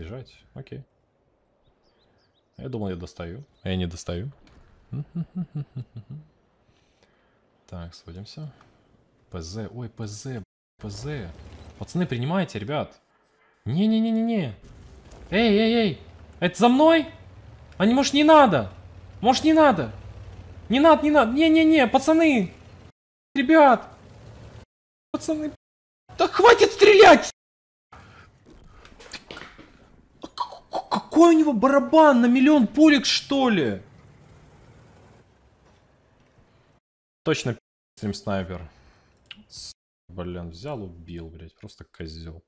бежать, Окей. Я думал, я достаю. А я не достаю. Так, сводимся. ПЗ. Ой, ПЗ. ПЗ. Пацаны, принимайте, ребят. Не-не-не-не-не. Эй-эй-эй. Это за мной? А не, может, не надо? Может, не надо? Не надо, не надо. Не-не-не, пацаны. Ребят. Пацаны. Да хватит стрелять! какой у него барабан на миллион пулик что ли? Точно стрим снайпер. Блин, взял, убил, блядь, просто козел.